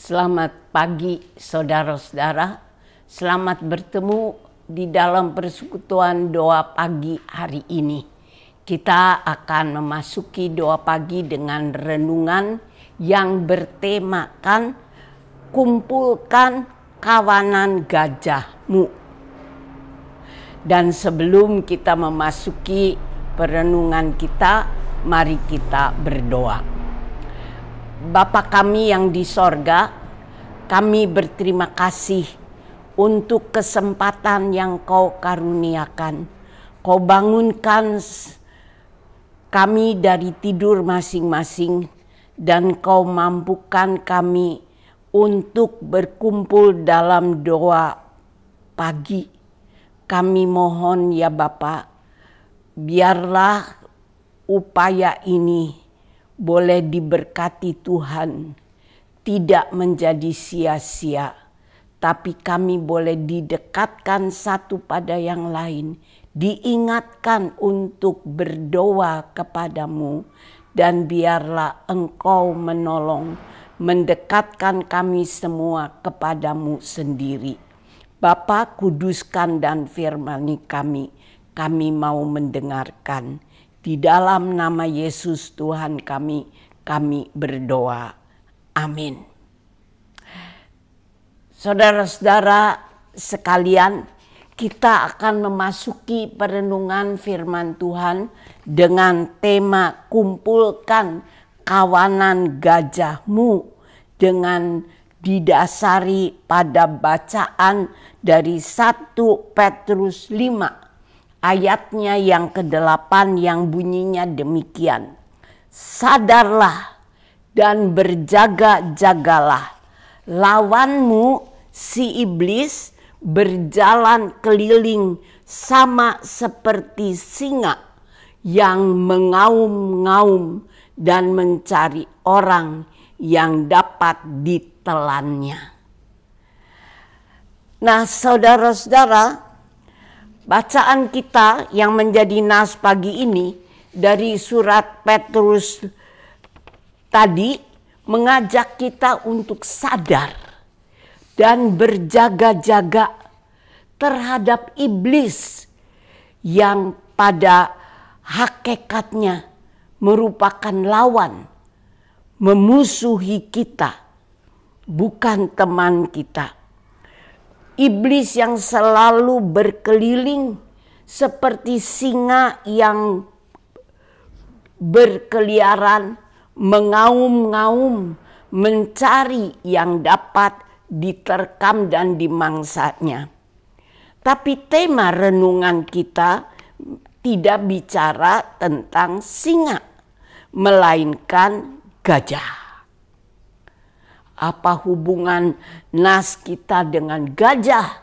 Selamat pagi saudara-saudara. Selamat bertemu di dalam persekutuan doa pagi hari ini. Kita akan memasuki doa pagi dengan renungan yang bertemakan kumpulkan kawanan gajahmu. Dan sebelum kita memasuki perenungan kita, mari kita berdoa. Bapa kami yang di sorga, kami berterima kasih untuk kesempatan yang kau karuniakan. Kau bangunkan kami dari tidur masing-masing dan kau mampukan kami untuk berkumpul dalam doa pagi. Kami mohon ya Bapak, biarlah upaya ini boleh diberkati Tuhan, tidak menjadi sia-sia, tapi kami boleh didekatkan satu pada yang lain, diingatkan untuk berdoa kepadamu, dan biarlah Engkau menolong, mendekatkan kami semua kepadamu sendiri. Bapa kuduskan dan firmani kami, kami mau mendengarkan di dalam nama Yesus Tuhan kami, kami berdoa. Amin. Saudara-saudara sekalian, kita akan memasuki perenungan firman Tuhan dengan tema kumpulkan kawanan gajahmu dengan didasari pada bacaan dari 1 Petrus 5 ayatnya yang kedelapan yang bunyinya demikian. Sadarlah dan berjaga-jagalah. Lawanmu si iblis berjalan keliling sama seperti singa yang mengaum-ngaum dan mencari orang yang dapat ditelannya. Nah, saudara-saudara, Bacaan kita yang menjadi nas pagi ini dari surat Petrus tadi mengajak kita untuk sadar dan berjaga-jaga terhadap iblis yang pada hakikatnya merupakan lawan, memusuhi kita, bukan teman kita. Iblis yang selalu berkeliling seperti singa yang berkeliaran mengaum-ngaum mencari yang dapat diterkam dan dimangsanya. Tapi tema renungan kita tidak bicara tentang singa, melainkan gajah. Apa hubungan nas kita dengan gajah?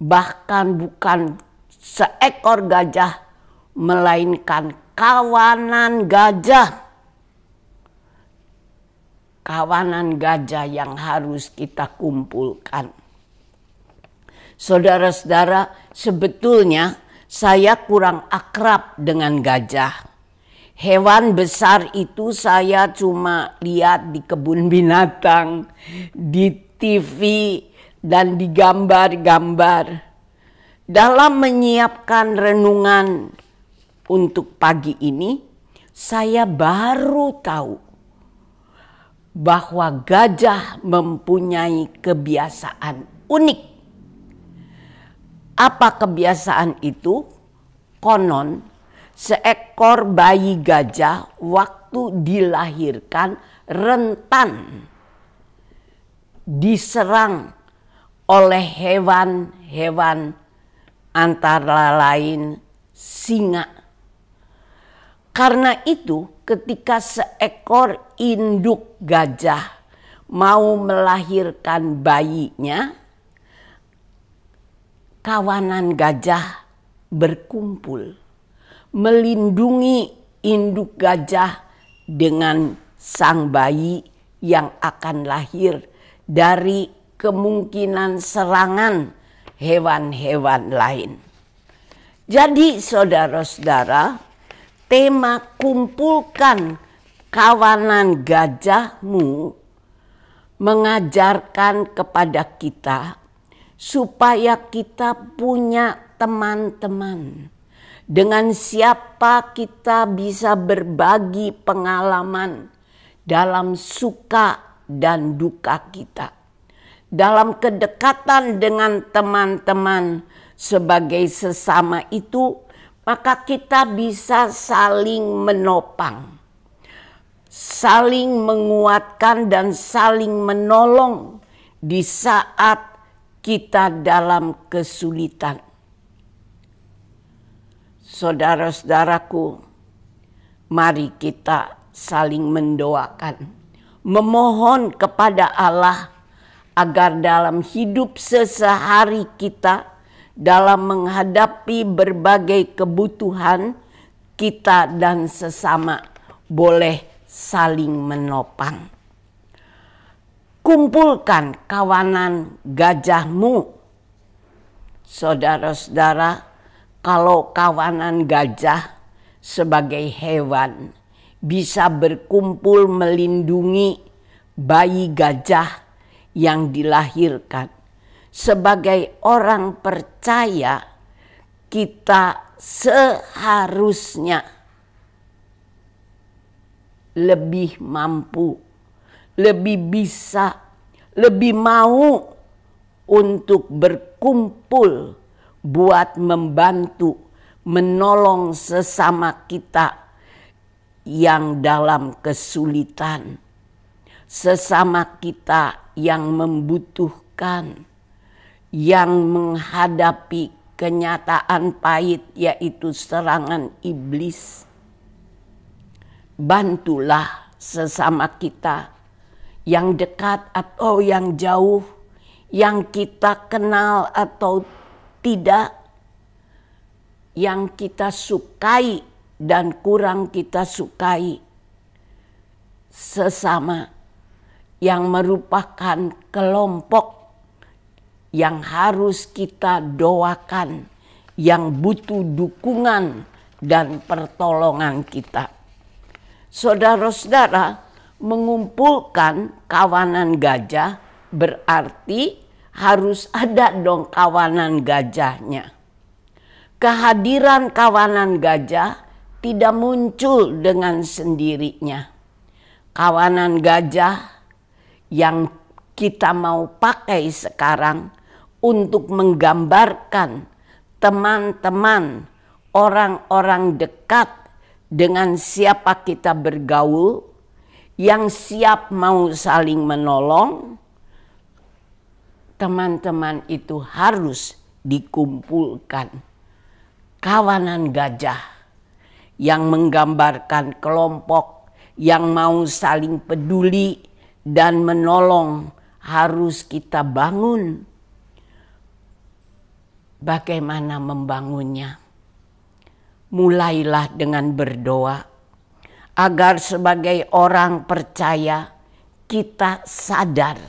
Bahkan bukan seekor gajah, melainkan kawanan gajah. Kawanan gajah yang harus kita kumpulkan. Saudara-saudara, sebetulnya saya kurang akrab dengan gajah hewan besar itu saya cuma lihat di kebun binatang, di TV, dan di gambar-gambar. Dalam menyiapkan renungan untuk pagi ini, saya baru tahu bahwa gajah mempunyai kebiasaan unik. Apa kebiasaan itu? Konon, seekor bayi gajah waktu dilahirkan rentan diserang oleh hewan-hewan antara lain singa. Karena itu ketika seekor induk gajah mau melahirkan bayinya, kawanan gajah berkumpul melindungi induk gajah dengan sang bayi yang akan lahir dari kemungkinan serangan hewan-hewan lain. Jadi saudara-saudara, tema kumpulkan kawanan gajahmu mengajarkan kepada kita supaya kita punya teman-teman dengan siapa kita bisa berbagi pengalaman dalam suka dan duka kita, dalam kedekatan dengan teman-teman sebagai sesama itu, maka kita bisa saling menopang, saling menguatkan, dan saling menolong di saat kita dalam kesulitan saudara-saudaraku, mari kita saling mendoakan, memohon kepada Allah agar dalam hidup sesehari kita, dalam menghadapi berbagai kebutuhan, kita dan sesama boleh saling menopang. Kumpulkan kawanan gajahmu, saudara-saudara kalau kawanan gajah sebagai hewan bisa berkumpul melindungi bayi gajah yang dilahirkan. Sebagai orang percaya, kita seharusnya lebih mampu, lebih bisa, lebih mau untuk berkumpul buat membantu menolong sesama kita yang dalam kesulitan, sesama kita yang membutuhkan, yang menghadapi kenyataan pahit, yaitu serangan iblis. Bantulah sesama kita yang dekat atau oh, yang jauh, yang kita kenal atau tidak yang kita sukai dan kurang kita sukai sesama yang merupakan kelompok yang harus kita doakan, yang butuh dukungan dan pertolongan kita. Saudara-saudara, mengumpulkan kawanan gajah berarti harus ada dong kawanan gajahnya. Kehadiran kawanan gajah tidak muncul dengan sendirinya. Kawanan gajah yang kita mau pakai sekarang untuk menggambarkan teman-teman, orang-orang dekat dengan siapa kita bergaul, yang siap mau saling menolong, teman-teman itu harus dikumpulkan. Kawanan gajah yang menggambarkan kelompok yang mau saling peduli dan menolong harus kita bangun. Bagaimana membangunnya? Mulailah dengan berdoa agar sebagai orang percaya kita sadar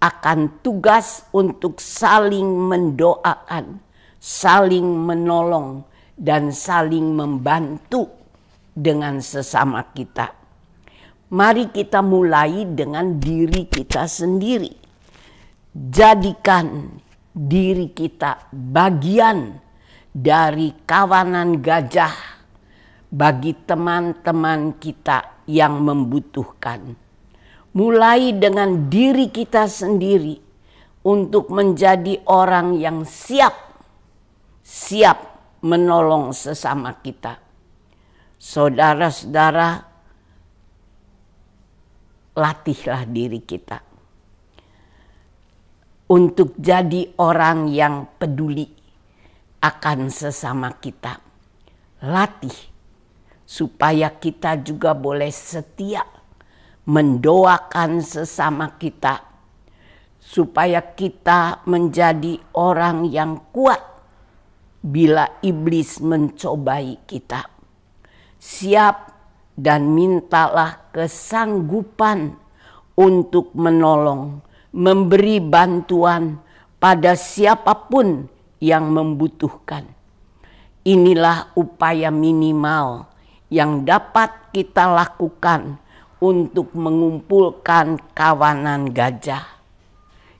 akan tugas untuk saling mendoakan, saling menolong, dan saling membantu dengan sesama kita. Mari kita mulai dengan diri kita sendiri. Jadikan diri kita bagian dari kawanan gajah bagi teman-teman kita yang membutuhkan mulai dengan diri kita sendiri untuk menjadi orang yang siap siap menolong sesama kita. Saudara-saudara, latihlah diri kita untuk jadi orang yang peduli akan sesama kita. Latih supaya kita juga boleh setia mendoakan sesama kita supaya kita menjadi orang yang kuat bila iblis mencobai kita. Siap dan mintalah kesanggupan untuk menolong, memberi bantuan pada siapapun yang membutuhkan. Inilah upaya minimal yang dapat kita lakukan untuk mengumpulkan kawanan gajah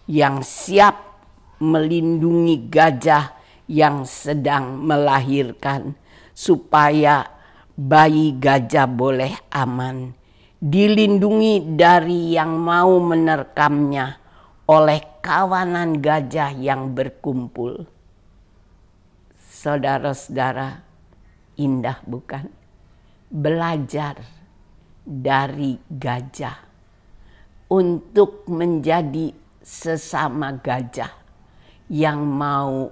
yang siap melindungi gajah yang sedang melahirkan supaya bayi gajah boleh aman dilindungi dari yang mau menerkamnya oleh kawanan gajah yang berkumpul. Saudara-saudara, indah bukan? Belajar dari gajah untuk menjadi sesama gajah yang mau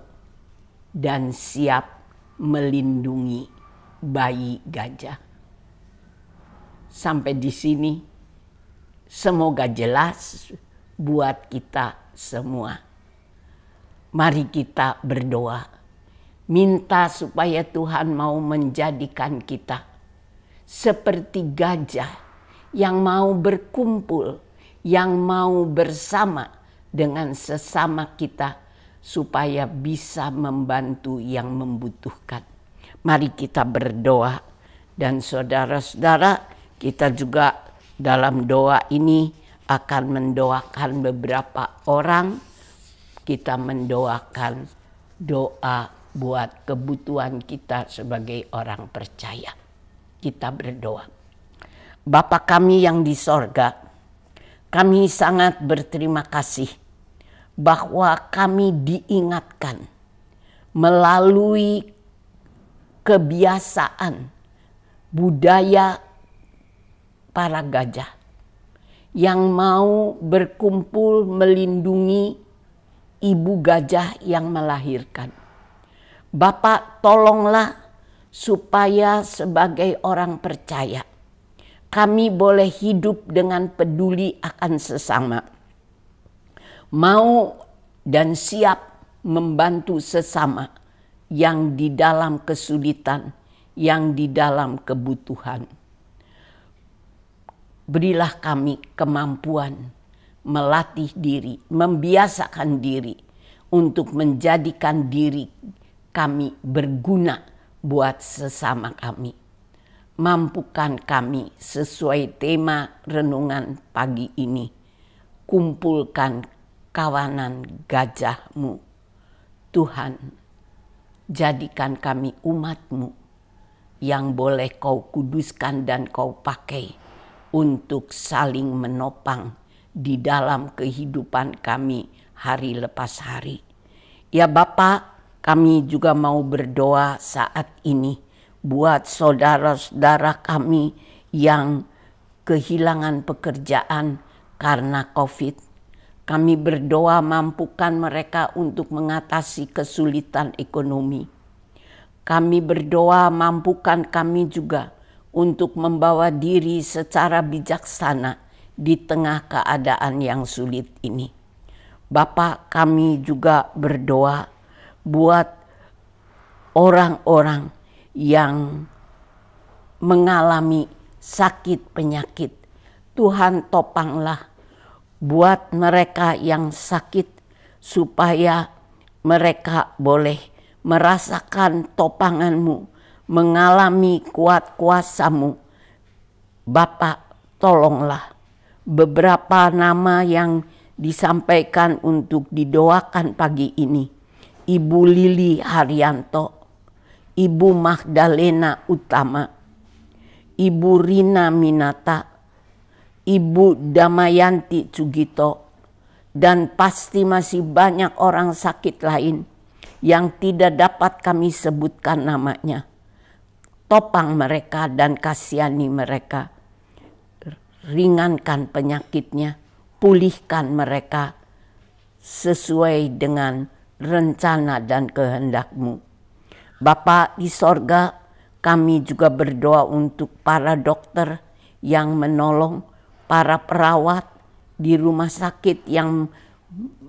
dan siap melindungi bayi gajah. Sampai di sini, semoga jelas buat kita semua. Mari kita berdoa, minta supaya Tuhan mau menjadikan kita seperti gajah yang mau berkumpul, yang mau bersama dengan sesama kita supaya bisa membantu yang membutuhkan. Mari kita berdoa dan saudara-saudara kita juga dalam doa ini akan mendoakan beberapa orang. Kita mendoakan doa buat kebutuhan kita sebagai orang percaya kita berdoa. Bapa kami yang di sorga, kami sangat berterima kasih bahwa kami diingatkan melalui kebiasaan budaya para gajah yang mau berkumpul melindungi ibu gajah yang melahirkan. Bapak tolonglah supaya sebagai orang percaya kami boleh hidup dengan peduli akan sesama. Mau dan siap membantu sesama yang di dalam kesulitan, yang di dalam kebutuhan. Berilah kami kemampuan melatih diri, membiasakan diri untuk menjadikan diri kami berguna buat sesama kami. Mampukan kami sesuai tema renungan pagi ini. Kumpulkan kawanan gajahmu. Tuhan, jadikan kami umatmu yang boleh kau kuduskan dan kau pakai untuk saling menopang di dalam kehidupan kami hari lepas hari. Ya Bapak, kami juga mau berdoa saat ini buat saudara-saudara kami yang kehilangan pekerjaan karena COVID. Kami berdoa mampukan mereka untuk mengatasi kesulitan ekonomi. Kami berdoa mampukan kami juga untuk membawa diri secara bijaksana di tengah keadaan yang sulit ini. Bapak kami juga berdoa buat orang-orang yang mengalami sakit penyakit. Tuhan topanglah buat mereka yang sakit supaya mereka boleh merasakan topanganmu, mengalami kuat kuasamu. Bapak tolonglah beberapa nama yang disampaikan untuk didoakan pagi ini. Ibu Lili Haryanto, Ibu Magdalena Utama, Ibu Rina Minata, Ibu Damayanti Cugito, dan pasti masih banyak orang sakit lain yang tidak dapat kami sebutkan namanya. Topang mereka dan kasihani mereka. Ringankan penyakitnya, pulihkan mereka sesuai dengan rencana dan kehendakmu. Bapa di sorga, kami juga berdoa untuk para dokter yang menolong, para perawat di rumah sakit yang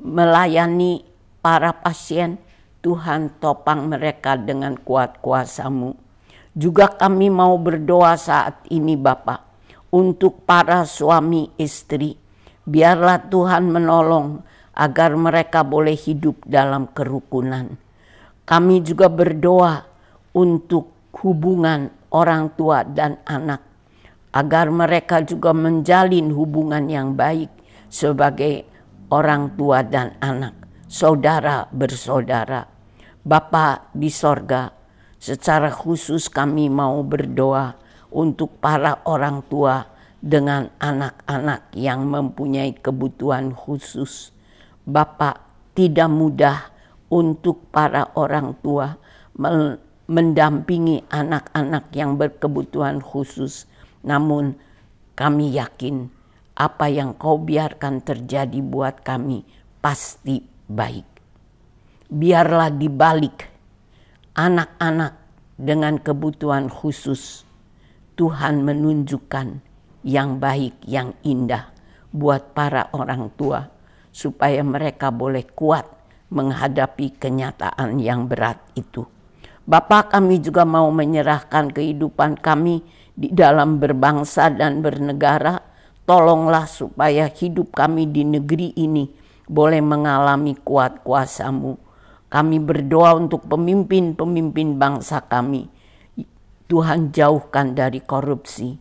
melayani para pasien. Tuhan topang mereka dengan kuat kuasamu. Juga kami mau berdoa saat ini Bapak untuk para suami istri. Biarlah Tuhan menolong agar mereka boleh hidup dalam kerukunan. Kami juga berdoa untuk hubungan orang tua dan anak, agar mereka juga menjalin hubungan yang baik sebagai orang tua dan anak, saudara bersaudara. Bapa di sorga, secara khusus kami mau berdoa untuk para orang tua dengan anak-anak yang mempunyai kebutuhan khusus Bapak tidak mudah untuk para orang tua mendampingi anak-anak yang berkebutuhan khusus. Namun kami yakin apa yang kau biarkan terjadi buat kami pasti baik. Biarlah dibalik anak-anak dengan kebutuhan khusus Tuhan menunjukkan yang baik, yang indah buat para orang tua supaya mereka boleh kuat menghadapi kenyataan yang berat itu. Bapak kami juga mau menyerahkan kehidupan kami di dalam berbangsa dan bernegara. Tolonglah supaya hidup kami di negeri ini boleh mengalami kuat kuasamu. Kami berdoa untuk pemimpin-pemimpin bangsa kami. Tuhan jauhkan dari korupsi.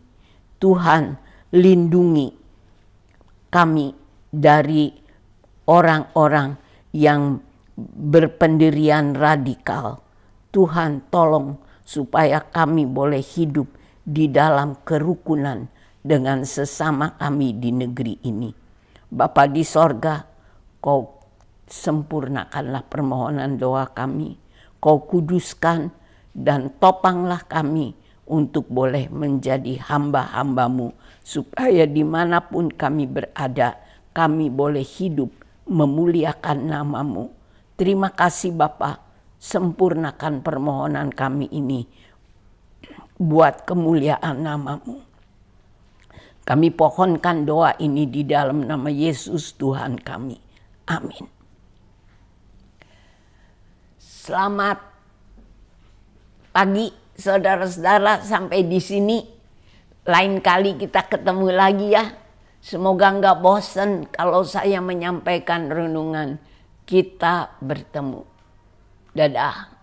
Tuhan lindungi kami dari orang-orang yang berpendirian radikal. Tuhan tolong supaya kami boleh hidup di dalam kerukunan dengan sesama kami di negeri ini. Bapa di sorga, kau sempurnakanlah permohonan doa kami. Kau kuduskan dan topanglah kami untuk boleh menjadi hamba-hambamu. Supaya dimanapun kami berada, kami boleh hidup memuliakan namamu. Terima kasih Bapa, sempurnakan permohonan kami ini buat kemuliaan namamu. Kami pohonkan doa ini di dalam nama Yesus Tuhan kami. Amin. Selamat pagi saudara-saudara sampai di sini. Lain kali kita ketemu lagi ya. Semoga nggak bosan kalau saya menyampaikan renungan kita bertemu. Dadah.